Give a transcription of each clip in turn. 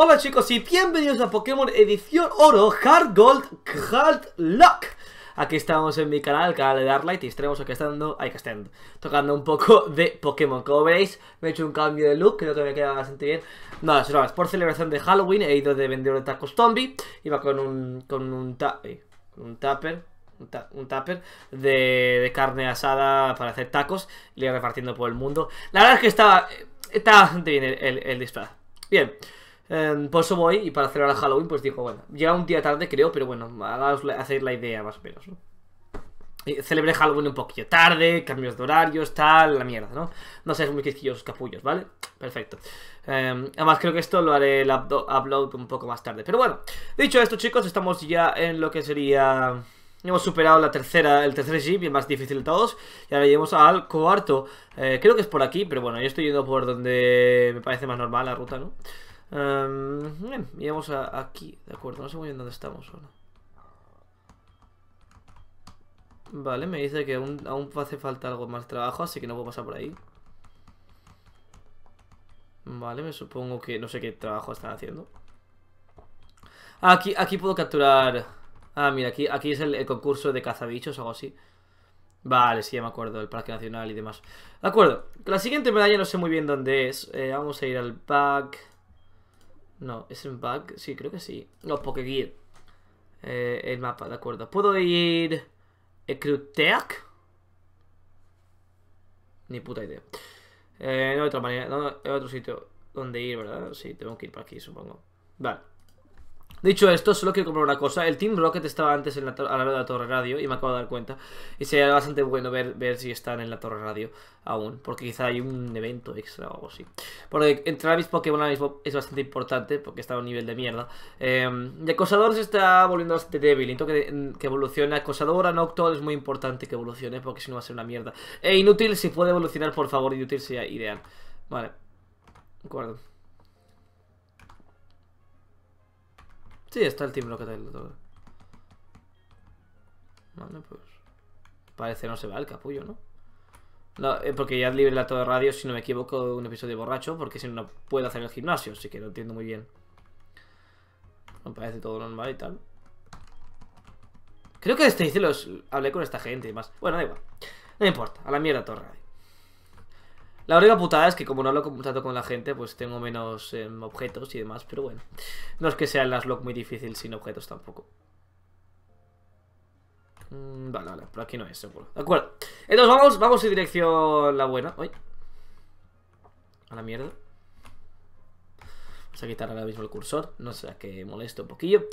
Hola chicos y bienvenidos a Pokémon Edición Oro Hard Gold Hard Luck Aquí estamos en mi canal, el canal de Darklight, y estaremos aquí estando, ahí que estén, tocando un poco de Pokémon. Como veis, me he hecho un cambio de look, creo que me queda bastante bien. Nada, no, es por celebración de Halloween, he ido de vendedor de tacos zombie, iba con un, con un, tapper. Eh, un tupper, un, de, de, carne asada para hacer tacos, y le iba repartiendo por el mundo. La verdad es que estaba, eh, estaba bastante bien el, el disfraz. Bien, Em, por eso voy y para celebrar Halloween, pues dijo, bueno, llega un día tarde, creo, pero bueno, hagaos, hacéis la idea más o menos, ¿no? celebré Halloween un poquillo tarde, cambios de horarios, tal, la mierda, ¿no? No seáis muy quisquillosos capullos, ¿vale? Perfecto. Em, además, creo que esto lo haré el upload un poco más tarde. Pero bueno, dicho esto, chicos, estamos ya en lo que sería... Hemos superado la tercera, el tercer jeep, el más difícil de todos. Y ahora llegamos al cuarto. Eh, creo que es por aquí, pero bueno, yo estoy yendo por donde me parece más normal la ruta, ¿no? Y vamos aquí, de acuerdo, no sé muy bien dónde estamos Vale, me dice que aún, hace falta algo más trabajo, así que no puedo pasar por ahí. Vale, me supongo que... No sé qué trabajo están haciendo. Aquí, aquí puedo capturar... Ah, mira, aquí, aquí es el, concurso de cazabichos o algo así. Vale, sí, ya me acuerdo, el Parque Nacional y demás. De acuerdo, la siguiente medalla no sé muy bien dónde es. Eh, vamos a ir al pack... No, es un bug. Sí, creo que sí. No, porque Eh, el mapa, de acuerdo. ¿Puedo ir... Ecruteac? Ni puta idea. Eh, no hay otra manera. No, hay otro sitio donde ir, ¿verdad? Sí, tengo que ir para aquí, supongo. Vale. Dicho esto, solo quiero comprar una cosa. El Team Rocket estaba antes en la a la hora de la Torre Radio y me acabo de dar cuenta. Y sería bastante bueno ver, ver si están en la Torre Radio aún, porque quizá hay un evento extra o algo así. Porque entrar a Pokémon es bastante importante, porque está a un nivel de mierda. Em, y Acosador se está volviendo bastante débil, entonces que, mm, que Acosador a Noctowl es muy importante que evolucione, porque si no va a ser una mierda. E Inútil, si puede evolucionar, por favor, Inútil sería ideal. Vale, de acuerdo. Sí, está el Team Rocket ahí. todo. Vale, pues... Parece no se va el capullo, ¿no? Eh, porque ya libre la de radio, si no me equivoco, un episodio borracho, porque si no, no puedo hacer el gimnasio, así que lo entiendo muy bien. No parece todo normal y tal. Creo que este hice los hablé con esta gente y más. Bueno, da igual. No importa, a la mierda torre radio. La única putada es que como no lo con, tanto con la gente, pues tengo menos em, objetos y demás, pero bueno. No es que sea el Aslock muy difícil sin objetos tampoco. Mm, vale, vale, por aquí no es, seguro. De acuerdo. Entonces vamos, vamos en dirección la buena. A la mierda. Vamos a quitar ahora mismo el cursor, no sé que molesto un poquillo.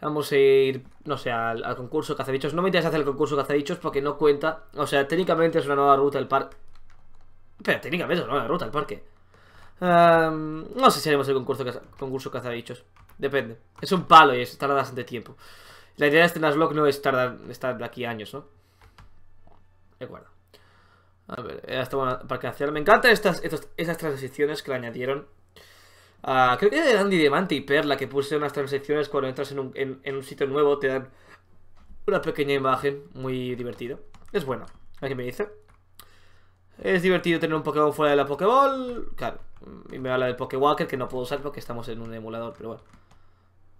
Vamos a ir, no sé, al, al concurso cazadichos. No me interesa hacer el concurso cazadichos porque no cuenta. O sea, técnicamente es una nueva ruta del parque pero técnicamente no, la ruta al parque. no sé si haremos el concurso, caza, concurso Depende. Es un palo y es, tarda bastante tiempo. La idea de este Nuzlocke no es tardar, estar aquí años, ¿no? De acuerdo. A ver, eh, hasta bueno, parque nacional. Me encantan estas, estas, transiciones que le añadieron. creo que era de Diamante y Perla que puse unas transiciones cuando entras en un, sitio nuevo. Te dan una pequeña imagen muy divertido Es bueno. aquí me dice? Es divertido tener un Pokémon fuera de la Pokéball. Claro. Y me habla del Pokéwalker que no puedo usar porque estamos en un emulador, pero bueno.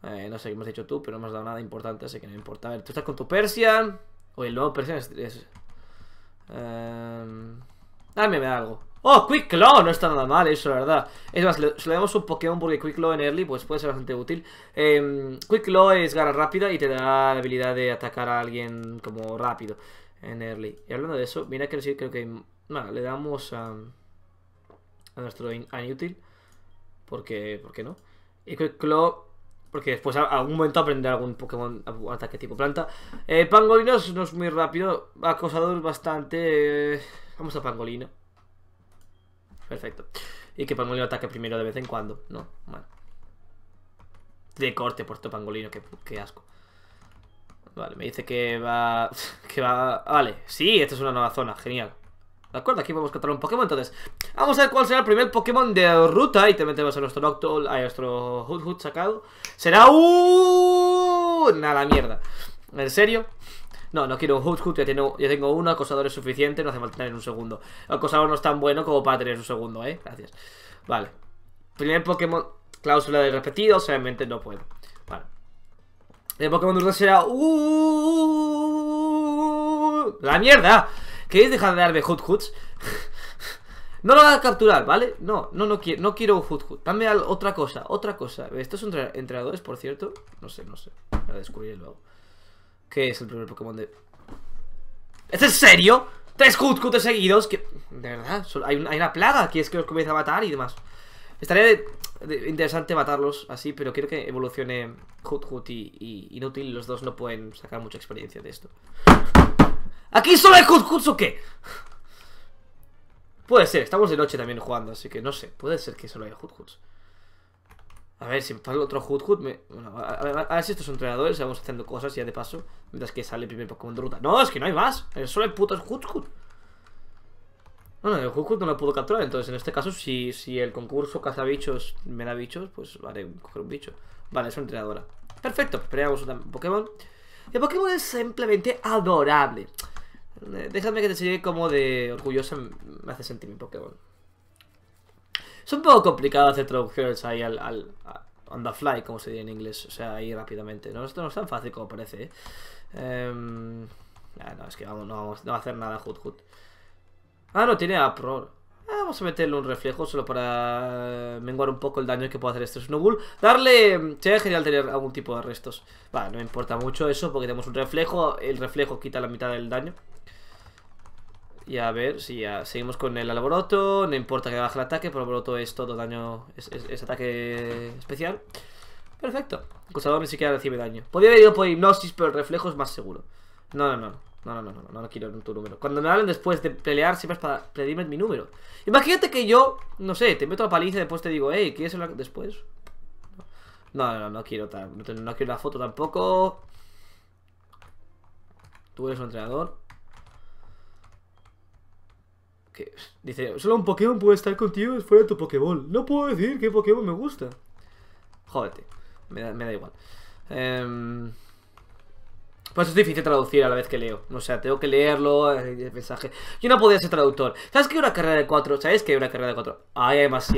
Eh, no sé qué me has dicho tú, pero no me has dado nada importante, así que no importa. A ver, tú estás con tu Persian. O el nuevo Persian es. Eh, me da algo. ¡Oh, Quick Claw! No está nada mal eso, la verdad. Es más, le, damos un Pokémon porque Quick Claw en Early, pues puede ser bastante útil. Em, Quick Claw es gara rápida y te da la habilidad de atacar a alguien como rápido en Early. Y hablando de eso, mira que creo que Vale, le damos a, a nuestro inútil. Porque, ¿por qué no? Y que Claw, porque después a, algún momento aprender algún Pokémon ataque tipo planta. Eh, no es muy rápido, acosador bastante... Eh, vamos a Pangolino. Perfecto. Y que Pangolino ataque primero de vez en cuando, ¿no? Bueno. De corte, por todo Pangolino, qué, asco. Vale, me dice que va... que va... Vale, sí, esta es una nueva zona, genial. De acuerdo, aquí podemos encontrar un Pokémon. Entonces, vamos a ver cuál será el primer Pokémon de ruta. Y te metemos a nuestro Noctowl, a nuestro Hood sacado. Será un... A la mierda. ¿En serio? No, no quiero un Hood Hood, ya, tengo, ya tengo uno. Acosador es suficiente, no hace falta tener un segundo. Acosador no es tan bueno como para tener un segundo, ¿eh? Gracias. Vale. Primer Pokémon... Cláusula de repetido, obviamente no puedo. Vale. El Pokémon de ruta será... ¡La mierda! ¿Queréis dejar de darme Hut Huts? no lo a capturar, ¿vale? No, no, no, quiero, no quiero Hut Hut. Dame otra cosa, otra cosa. Estos son entrenadores, por cierto. No sé, no sé. A descubrir luego. ¿Qué es el primer Pokémon de...? ¿Es en serio? Tres Hut-Huts seguidos De verdad, hay, una plaga que es que los comienza a matar y demás Estaría interesante matarlos así Pero quiero que evolucione Hut Hut y, y Inútil Los dos no pueden sacar mucha experiencia de esto ¿Aquí solo hay O QUÉ? Puede ser, estamos de noche también jugando, así que no sé. Puede ser que solo haya Jutsuke. A ver, si me el otro HUTHUT me... a, ver si estos son entrenadores vamos haciendo cosas ya de paso. Mientras que sale el primer Pokémon de ruta. No, es que no hay más. Solo hay putos Hut Bueno, el Hut no lo pudo capturar. Entonces, en este caso, si, si el concurso bichos me da bichos, pues vale, coger un bicho. Vale, es una entrenadora. Perfecto, Esperamos un Pokémon. El Pokémon es simplemente adorable. Eh, déjame que te sigue como de orgullosa me hace sentir mi Pokémon. Es un poco complicado hacer traducciones ahí al, al on the fly, como se dice en inglés. O sea, ahí rápidamente. No, esto no es tan fácil como parece. ¿eh? Em, ah, no, es que vamos, no, vamos, no va a hacer nada Hut Hut. Ah, no, tiene Apro ah, vamos a meterle un reflejo solo para eh, menguar un poco el daño que puede hacer este Snowball. Darle... Mm, sería genial tener algún tipo de restos. Vale, no me importa mucho eso porque tenemos un reflejo. El reflejo quita la mitad del daño. Y a ver si ya seguimos con el alboroto. No importa que baje el ataque, por el alboroto es todo daño. Es, ataque especial. Perfecto. El ni siquiera recibe daño. Podría haber ido por hipnosis, pero el reflejo es más seguro. No, no, no. No, no, no, no, no, quiero tu número. Cuando me hablen después de pelear, siempre es para pedirme mi número. Imagínate que yo, no sé, te meto la paliza y después te digo, hey, ¿quieres hablar después? No, no, no, quiero no, no quiero la foto tampoco. Tú eres un entrenador dice, solo un Pokémon puede estar contigo fuera de tu Pokéball. No puedo decir qué Pokémon me gusta. Jódete. Me da, igual. Em, pues es difícil traducir a la vez que leo. O sea, tengo que leerlo, eh, el mensaje. Yo no podía ser traductor. ¿Sabes que hay una carrera de cuatro? ¿Sabes que hay una carrera de cuatro? Ahí hay más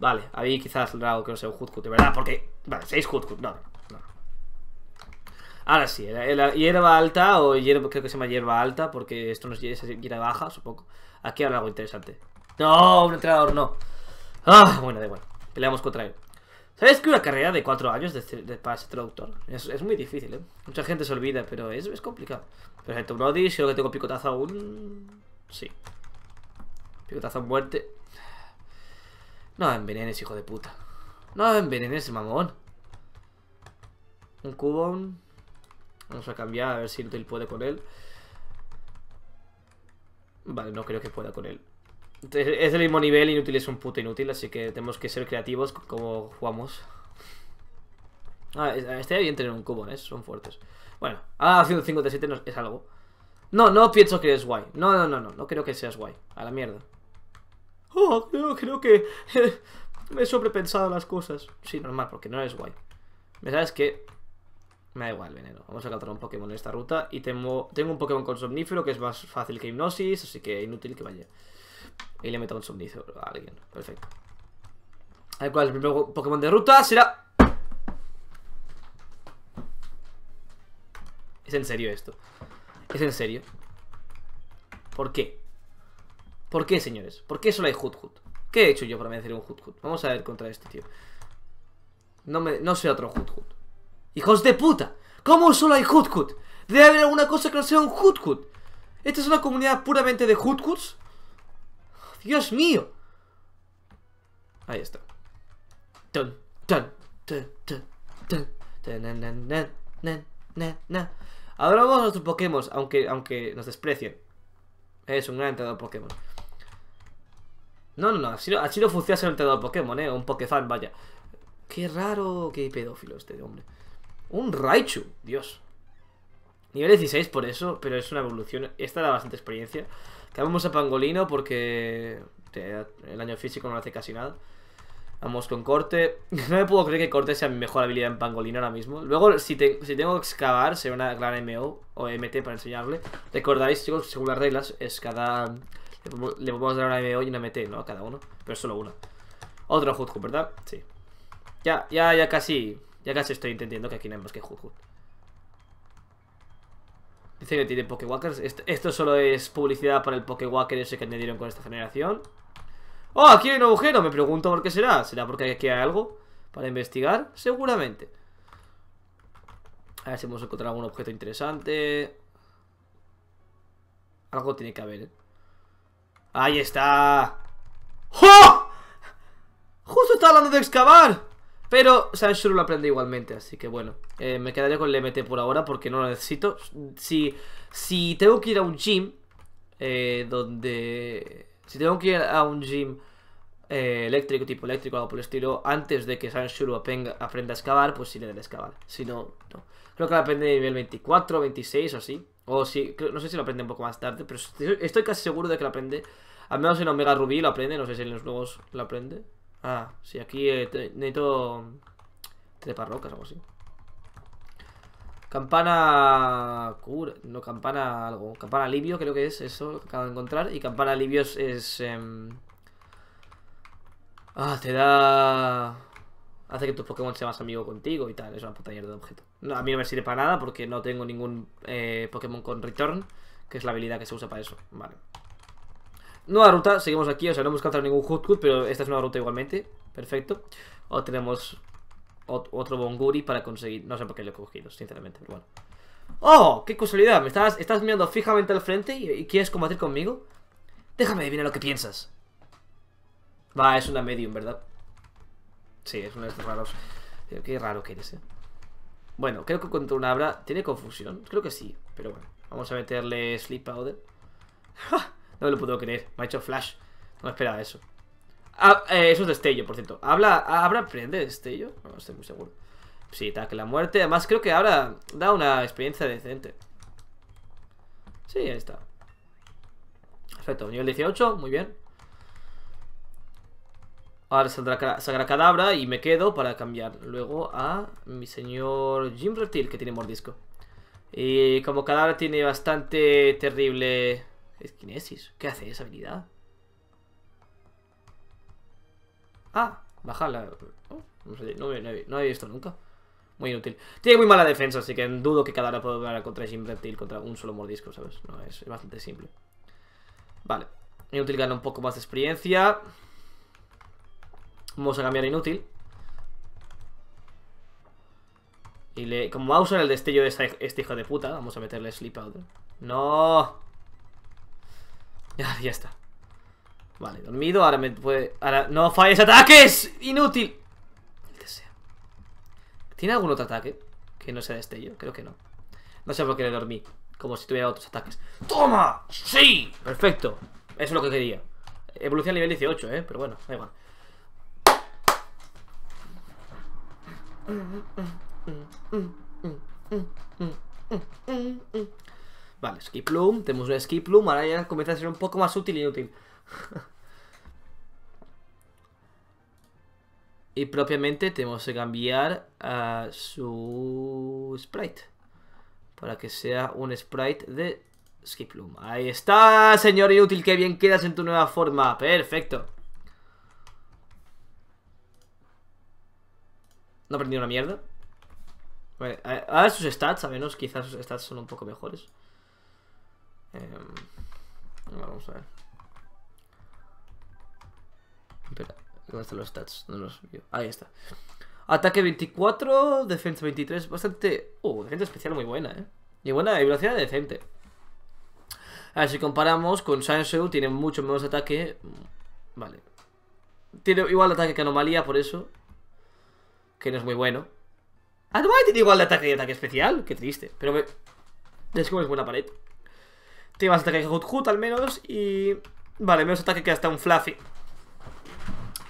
Vale, ahí quizás lo hago que no sea un jutku de verdad, porque... Vale, seis jutku no. Ahora sí, hierba alta, o hierba, creo que se llama hierba alta, porque esto no es hierba baja, supongo. Aquí habrá algo interesante. No, un entrenador no. Ah, bueno, da igual. Peleamos contra él. ¿Sabes que una carrera de cuatro años de, para ser traductor? Es, muy difícil, ¿eh? Mucha gente se olvida, pero es, es complicado. Perfecto, Brody, lo que tengo picotazo aún. Sí. Picotazo muerte. No envenenes, hijo de puta. No envenenes, mamón. Un cubón. Vamos a cambiar a ver si inútil puede con él. Vale, no creo que pueda con él. Es del mismo nivel, inútil es un puto inútil, así que tenemos que ser creativos como jugamos. Ah, estaría bien tener un cubo, ¿eh? Son fuertes. Bueno, ah, 157 no, es algo. No, no pienso que es guay. No, no, no, no, no creo que seas guay. A la mierda. Oh, creo, creo que me he sobrepensado las cosas. Sí, normal, porque no eres guay. ¿Me sabes que me da igual, veneno. Vamos a capturar un Pokémon en esta ruta. Y tengo, tengo un Pokémon con somnífero que es más fácil que hipnosis, así que inútil que vaya. Y le meto un somnífero a alguien. Perfecto. A ver cuál es el primer Pokémon de ruta. Será... Es en serio esto. Es en serio. ¿Por qué? ¿Por qué, señores? ¿Por qué solo hay Hut Hut? ¿Qué he hecho yo para vencer un Hut Vamos a ver contra este tío. No, me, no otro Hut ¡Hijos de puta! ¿Cómo solo hay Hutcut? Debe haber alguna cosa que no sea un Hutcut. ¿Esta es una comunidad puramente de Hutcuts? ¡Dios mío! Ahí está. Ahora vamos a nuestros Pokémon, aunque, aunque nos desprecien. Es un gran entrenador Pokémon. No, no, no, así, no, funciona ser un entrenador Pokémon, eh, un Pokéfan, vaya. Qué raro, qué pedófilo este hombre. Un Raichu, Dios. Nivel 16 por eso, pero es una evolución. Esta da bastante experiencia. Cambiamos a Pangolino porque el año físico no hace casi nada. Vamos con Corte. No me puedo creer que Corte sea mi mejor habilidad en Pangolino ahora mismo. Luego, si, tengo que excavar, será una gran MO o MT para enseñarle. Recordáis, chicos, según las reglas, es cada... Le podemos dar una MO y una MT, ¿no? A cada uno. Pero solo una. Otro Hutku, ¿verdad? Sí. Ya, ya, ya casi... Ya casi estoy entendiendo que aquí no hay más que Jujut. Dice que tiene Pokewalkers. Esto solo es publicidad para el Pokewalker ese que dieron con esta generación. ¡Oh, aquí hay un agujero! Me pregunto por qué será. ¿Será porque aquí hay algo para investigar? Seguramente. A ver si hemos encontrado algún objeto interesante. Algo tiene que haber, ¿eh? ¡Ahí está! ¡Oh! ¡Justo está hablando de excavar! Pero Sanshuru lo aprende igualmente, así que bueno, eh, me quedaré con el MT por ahora porque no lo necesito. Si, si tengo que ir a un gym, eh, donde... Si tengo que ir a un gym eh, eléctrico, tipo eléctrico, o algo por el estilo, antes de que Sanshuru aprenda a excavar, pues sí le debe excavar. Si no, no. Creo que lo aprende nivel 24, 26 o así. O si, no sé si lo aprende un poco más tarde, pero estoy casi seguro de que lo aprende. Al menos en Omega Ruby lo aprende, no sé si en los nuevos lo aprende. Ah, sí, aquí eh, necesito trepar rocas o algo así. Campana cura, no campana algo, campana alivio creo que es eso que acabo de encontrar y campana alivio es, em, ah, te da hace que tu Pokémon sean más amigo contigo y tal, es una puta de objeto. a mí no me sirve para nada porque no tengo ningún eh, Pokémon con return, que es la habilidad que se usa para eso. Vale. Nueva ruta, seguimos aquí, o sea, no hemos captado ningún Hotcut, pero esta es una ruta igualmente. Perfecto. O tenemos otro Bonguri para conseguir... No sé por qué lo he cogido, sinceramente, pero bueno. ¡Oh! ¡Qué casualidad! ¿Me estás, estás mirando fijamente al frente y, quieres combatir conmigo? Déjame adivinar lo que piensas. Va, es una medium, ¿verdad? Sí, es una de estos raros. Qué raro que eres, ¿eh? Bueno, creo que contra una habla... ¿Tiene confusión? Creo que sí, pero bueno. Vamos a meterle Sleep Powder. ¡Ja! No me lo puedo creer. Me ha hecho flash. No me esperaba eso. Ah, eh, eso es destello, por cierto. ¿Habla, ¿Abra prende destello? No, estoy muy seguro. Sí, que la muerte. Además, creo que ahora da una experiencia decente. Sí, ahí está. Perfecto, nivel 18, muy bien. Ahora saldrá Cadabra y me quedo para cambiar luego a mi señor Jim que tiene mordisco. Y como Cadabra tiene bastante terrible es ¿Qué hace esa habilidad? Ah, Baja la... Oh, no, he visto nunca. Muy inútil. Tiene muy mala defensa, así que dudo que cada hora pueda ganar contra Jim Reptil contra un solo mordisco, ¿sabes? No, es, bastante simple. Vale. Inútil gana un poco más de experiencia. Vamos a cambiar a inútil. Y le, como va a usar el destello de este hijo de puta, vamos a meterle sleep out. ¡No! Ya, ya está. Vale, dormido, ahora me puede... Ahora... ¡No falles ataques! ¡Inútil! ¿Tiene algún otro ataque? Que no sea destello, creo que no. No sé por qué le dormí. Como si tuviera otros ataques. ¡Toma! ¡Sí! Perfecto. Eso es lo que quería. Evolución nivel 18, ¿eh? Pero bueno, da igual. Vale, skip tenemos un skip ahora ya comienza a ser un poco más útil y útil. y propiamente tenemos que cambiar a su sprite. Para que sea un sprite de skip Ahí está, señor inútil, Qué bien quedas en tu nueva forma. Perfecto. No aprendí una mierda. A ver sus stats, a menos quizás sus stats son un poco mejores. Em, vamos a ver. Espera, ¿dónde están los stats? Ahí está. Ataque 24, defensa 23. Bastante. Uh, defensa especial muy buena, ¿eh? Y buena, y velocidad decente. A ver, si comparamos con Sansu, tiene mucho menos ataque. Vale. Tiene igual ataque que Anomalía, por eso. Que no es muy bueno. Anomalía tiene igual de ataque y ataque especial. Qué triste. Pero es como es buena pared. Tiene más ataque que Hut Hut al menos y... Vale, menos ataque que hasta un Fluffy.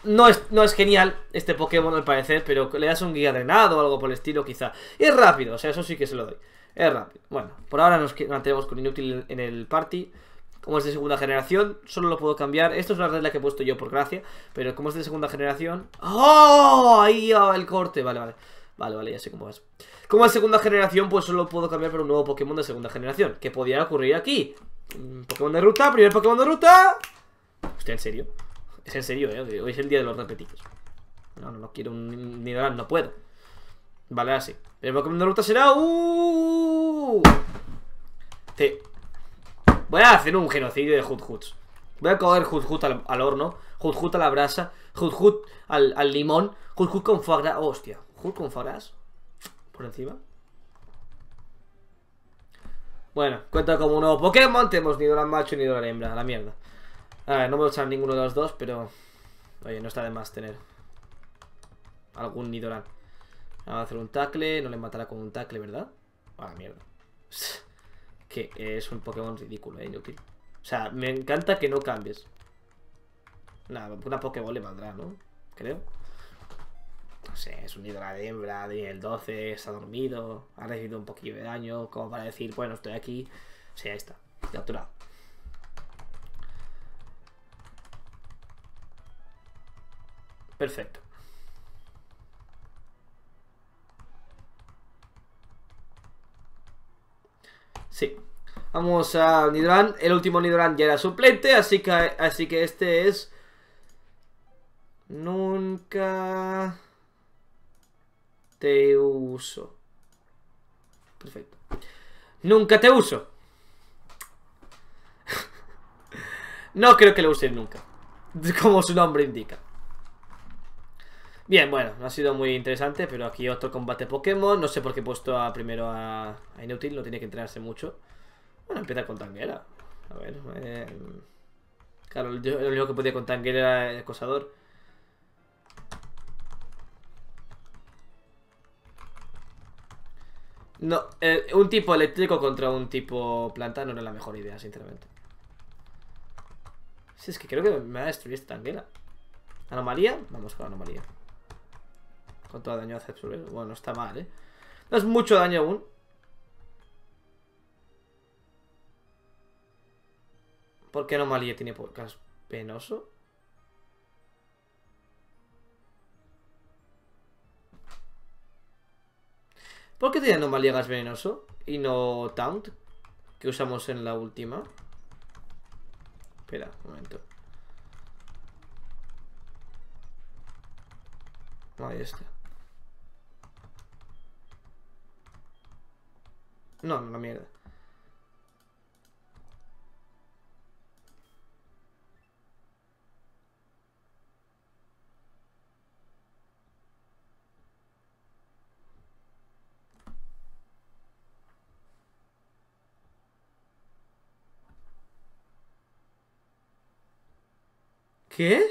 No es, no es genial este Pokémon al parecer, pero le das un guía drenado o algo por el estilo quizá. Y es rápido, o sea, eso sí que se lo doy. Es rápido. Bueno, por ahora nos mantenemos con Inútil en el party. Como es de segunda generación, solo lo puedo cambiar. Esto es una regla que he puesto yo por gracia, pero como es de segunda generación... ¡Oh! Ahí va el corte, vale, vale. Vale, vale, ya sé cómo vas. Como es segunda generación, pues solo puedo cambiar por un nuevo Pokémon de segunda generación. ¿Qué podría ocurrir aquí? Mm, Pokémon de ruta, primer Pokémon de ruta. Hostia, en serio? Es en serio, ¿eh? Hoy es el día de los repetidos. No, no, no quiero ni Nidoran, no puedo. Vale, así. El Pokémon de ruta será... ¡Uh! Te... Voy a hacer un genocidio de Hut Huts. Voy a coger Hut al, horno, Hut a la brasa, Hut al, limón, Hut con foie hostia. Hulk con Faras por encima. Bueno, cuenta como un nuevo Pokémon. Tenemos ni macho Y Nidoran hembra, a la mierda. A ver, no me echan ninguno de los dos, pero. Oye, no está de más tener algún Nidoran. Vamos a hacer un tackle, no le matará con un tackle, ¿verdad? A la mierda. que es un Pokémon ridículo, ¿eh? inútil. O sea, me encanta que no cambies. Nada, una Pokéball le valdrá, ¿no? Creo no sé, es un hidra de hembra el nivel 12, ha dormido, ha recibido un poquillo de daño, como para decir, bueno, estoy aquí, Sí, sea, está, capturado. Perfecto. Sí. Vamos a Nidoran. El último Nidoran ya era suplente, así que, así que este es... Nunca te uso. Perfecto. Nunca te uso. no creo que lo use nunca. Como su nombre indica. Bien, bueno, no ha sido muy interesante, pero aquí otro combate Pokémon. No sé por qué he puesto a, primero a, Inútil, no tiene que entrenarse mucho. Bueno, empieza con Tanguera. A ver, eh, claro, lo único que podía con Tanguera era el acosador. No, eh, un tipo eléctrico contra un tipo planta no era la mejor idea, sinceramente. Si es que creo que me va a destruir esta tanguera. ¿Anomalía? Vamos con anomalía. Con todo daño hace absorber? Bueno, está mal, ¿eh? No es mucho daño aún. ¿Por qué anomalía tiene porcas penoso? ¿Por qué tirando maliegas venenoso? Y no Taunt, que usamos en la última. Espera, un momento. Ahí está. No, no, la mierda. ¿Qué?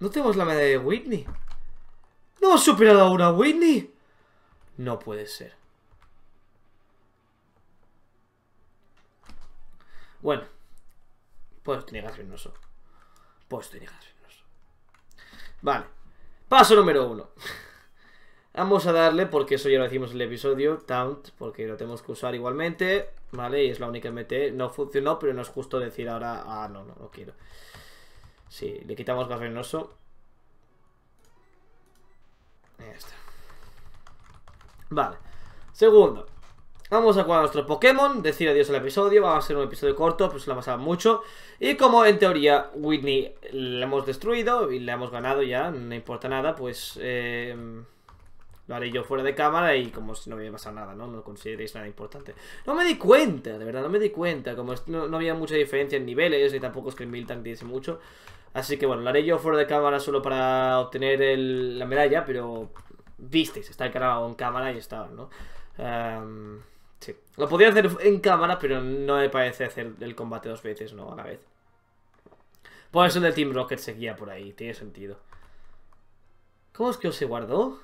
No tenemos la medalla de Whitney. ¿No ha superado a una Whitney? No puede ser. Bueno. Pues tenía que eso. Pues tenía que eso. Vale. Paso número uno. Vamos a darle, porque eso ya lo decimos en el episodio, Taunt, porque lo tenemos que usar igualmente, ¿vale? Y es la única MT, no funcionó, pero no es justo decir ahora, ah, no, no, no quiero. Sí, le quitamos gas venoso. está. Vale. Segundo. Vamos a jugar a nuestro Pokémon, decir adiós al episodio, va a ser un episodio corto, pues la pasado mucho. Y como en teoría Whitney la hemos destruido y le hemos ganado ya, no importa nada, pues... Eh lo haré yo fuera de cámara y como si no me pasado nada, ¿no? No consideréis nada importante. No me di cuenta, de verdad, no me di cuenta. Como no, había mucha diferencia en niveles, Y tampoco es que el tan diese mucho. Así que bueno, lo haré yo fuera de cámara solo para obtener la medalla, pero visteis, está el grabado en cámara y estaba, ¿no? Em, sí. Lo podía hacer en cámara, pero no me parece hacer el combate dos veces, ¿no? A la vez. Por eso el el Team Rocket seguía por ahí, tiene sentido. ¿Cómo es que os he guardado?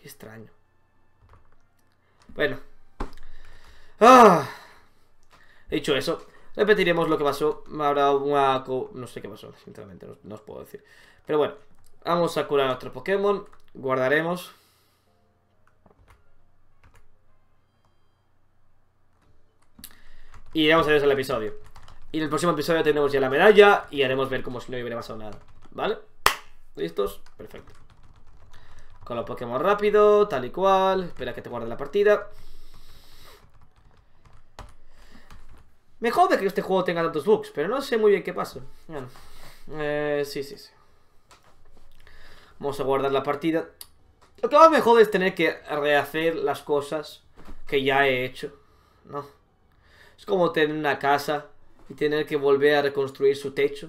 Qué extraño. Bueno. ¡Ah! Dicho eso, repetiremos lo que pasó. Habrá una... No sé qué pasó, sinceramente, no, os puedo decir. Pero bueno, vamos a curar a nuestro Pokémon. Guardaremos. Y vamos a ver el episodio. Y en el próximo episodio tendremos ya la medalla y haremos ver como si no hubiera pasado nada. ¿Vale? ¿Listos? Perfecto. Con los Pokémon rápido, tal y cual. Espera que te guarde la partida. Me jode que este juego tenga tantos bugs, pero no sé muy bien qué pasa. Bueno, eh, sí, sí, sí. Vamos a guardar la partida. Lo que más me jode es tener que rehacer las cosas que ya he hecho, ¿no? Es como tener una casa y tener que volver a reconstruir su techo.